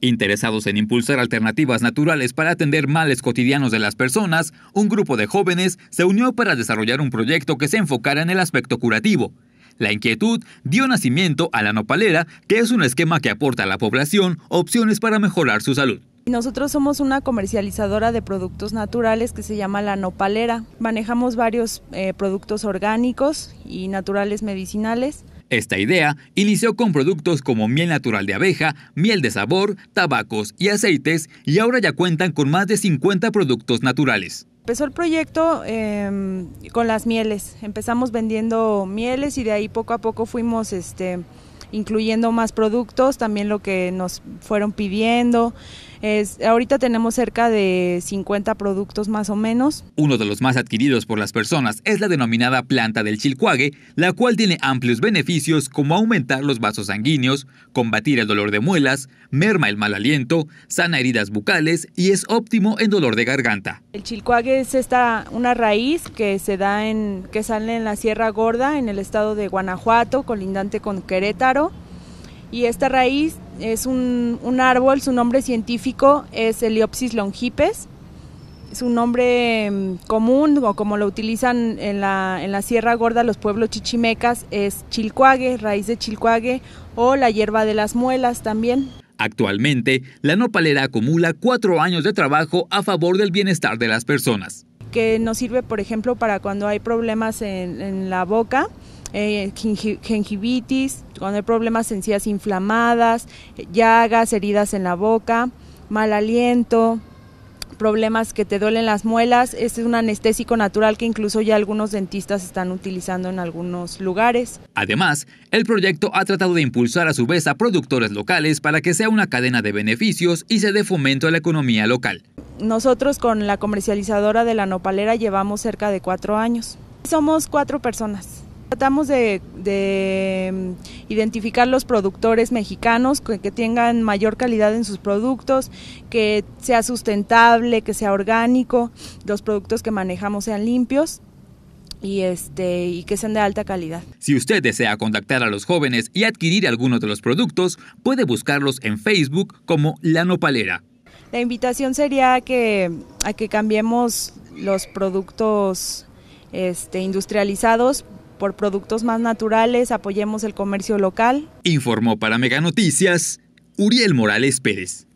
Interesados en impulsar alternativas naturales para atender males cotidianos de las personas, un grupo de jóvenes se unió para desarrollar un proyecto que se enfocara en el aspecto curativo. La inquietud dio nacimiento a la nopalera, que es un esquema que aporta a la población opciones para mejorar su salud. Nosotros somos una comercializadora de productos naturales que se llama La Nopalera. Manejamos varios eh, productos orgánicos y naturales medicinales esta idea inició con productos como miel natural de abeja, miel de sabor, tabacos y aceites y ahora ya cuentan con más de 50 productos naturales. Empezó el proyecto em, con las mieles. Empezamos vendiendo mieles y de ahí poco a poco fuimos este, incluyendo más productos, también lo que nos fueron pidiendo. ahorita tenemos cerca de 50 productos más o menos. Uno de los más adquiridos por las personas es la denominada planta del chilcuague, la cual tiene amplios beneficios como aumentar los vasos sanguíneos, combatir el dolor de muelas, merma el mal aliento, sana heridas bucales y es óptimo en dolor de garganta. El chilcuague es esta, una raíz que se da en, que sale en la Sierra Gorda, en el estado de Guanajuato, colindante con Querétaro y esta raíz es un, árbol, su nombre científico es Heliopsis longipes, su nombre mm, común o como lo utilizan en la, en la Sierra Gorda los pueblos chichimecas es chilcuague, raíz de chilcuague o la hierba de las muelas también. Actualmente, la nopalera acumula cuatro años de trabajo a favor del bienestar de las personas. Que nos sirve, por ejemplo, para cuando hay problemas en la boca, eh, cuando hay problemas sencillas inflamadas, llagas, heridas en la boca, mal aliento, problemas que te duelen las muelas, este es un anestésico natural que incluso ya algunos dentistas están utilizando en algunos lugares. Además, el proyecto ha tratado de impulsar a su vez a productores locales para que sea una cadena de beneficios y se dé fomento a la economía local. Nosotros con la comercializadora de la nopalera llevamos cerca de cuatro años. Somos cuatro personas Tratamos de, mm, identificar los productores mexicanos que, tengan mayor calidad en sus productos, que sea sustentable, que sea orgánico, los productos que manejamos sean limpios. Y, este, y que sean de alta calidad. Si usted desea contactar a los jóvenes y adquirir algunos de los productos, puede buscarlos en Facebook como La Nopalera. La invitación sería a que, que cambiemos los productos este, industrializados por productos más naturales, apoyemos el comercio local. Informó para Mega Noticias Uriel Morales Pérez.